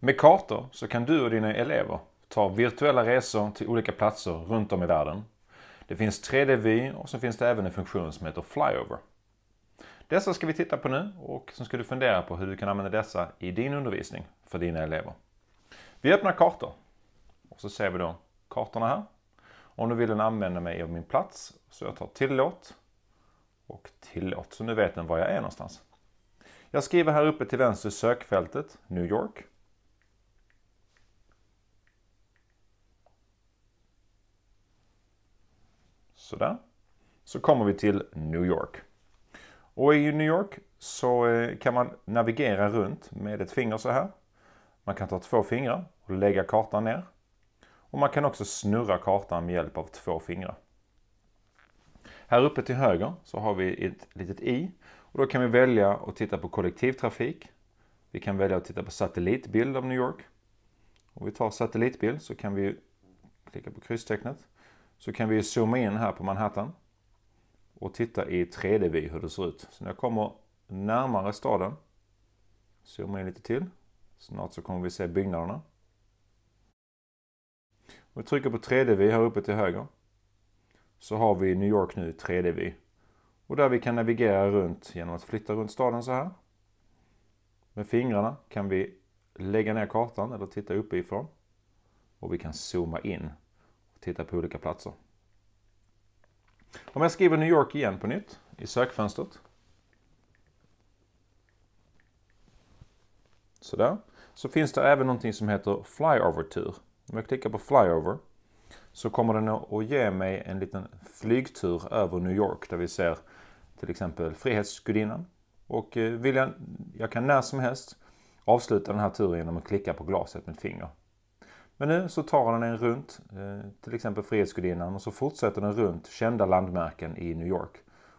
Med kartor så kan du och dina elever ta virtuella resor till olika platser runt om i världen. Det finns 3D-vy och så finns det även en funktion som heter Flyover. Dessa ska vi titta på nu och så ska du fundera på hur du kan använda dessa i din undervisning för dina elever. Vi öppnar kartor och så ser vi då kartorna här. Och nu vill den använda mig av min plats så jag tar tillåt och tillåt. Så nu vet den var jag är någonstans. Jag skriver här uppe till vänster i sökfältet New York Sådär. Så kommer vi till New York. Och i New York så eh, kan man navigera runt med ett finger så här. Man kan ta två fingrar och lägga kartan ner. Och man kan också snurra kartan med hjälp av två fingrar. Här uppe till höger så har vi ett litet i. Och då kan vi välja att titta på kollektivtrafik. Vi kan välja att titta på satellitbild av New York. Om vi tar satellitbild så kan vi klicka på krysstecknet så kan vi zooma in här på Manhattan och titta i 3D-vy hur det ser ut. Så när jag kommer närmare staden, zooma in lite till. Snart så kommer vi se byggnaderna. Om vi trycker på 3D-vy här uppe till höger så har vi New York nu i 3D-vy. Och där vi kan navigera runt genom att flytta runt staden så här. Med fingrarna kan vi lägga ner kartan eller titta uppifrån. Och vi kan zooma in titta på olika platser. Om jag skriver New York igen på nytt i sökfönstret. Sådär. Så finns det även någonting som heter Flyover-tur. Om jag klickar på Flyover så kommer den att ge mig en liten flygtur över New York där vi ser till exempel Frihetsgudinnan. Och eh, vill jag, jag kan när som helst avsluta den här turen genom att klicka på glaset med ett finger. Men nu så tar den en runt, eh, till exempel Frihetsgudinnan, och så fortsätter den runt kända landmärken i New York.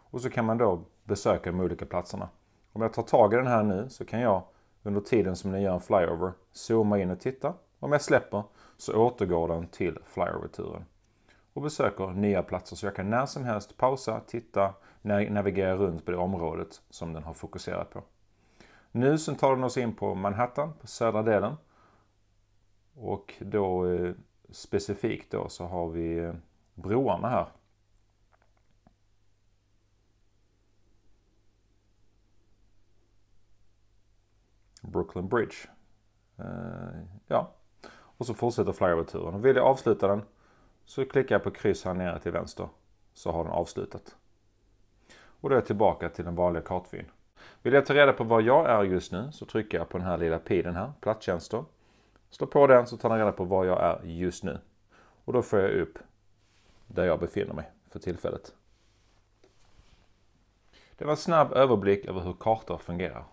Och så kan man då besöka de olika platserna. Om jag tar tag i den här nu så kan jag under tiden som den gör en flyover zooma in och titta. Om jag släpper så återgår den till flyover-turen och besöker nya platser så jag kan när som helst pausa, titta, navigera runt på det området som den har fokuserat på. Nu så tar den oss in på Manhattan, på södra delen och då eh, specifikt då så har vi eh, broarna här. Brooklyn Bridge. Eh, ja, och så fortsätter flyover-turen. Vill jag avsluta den så klickar jag på kryss här nere till vänster så har den avslutat. Och då är jag tillbaka till den vanliga kartvyn. Vill jag ta reda på var jag är just nu så trycker jag på den här lilla pilen här, Platstjänster. Slå på den så tar den reda på var jag är just nu. Och då får jag upp där jag befinner mig för tillfället. Det var en snabb överblick över hur kartor fungerar.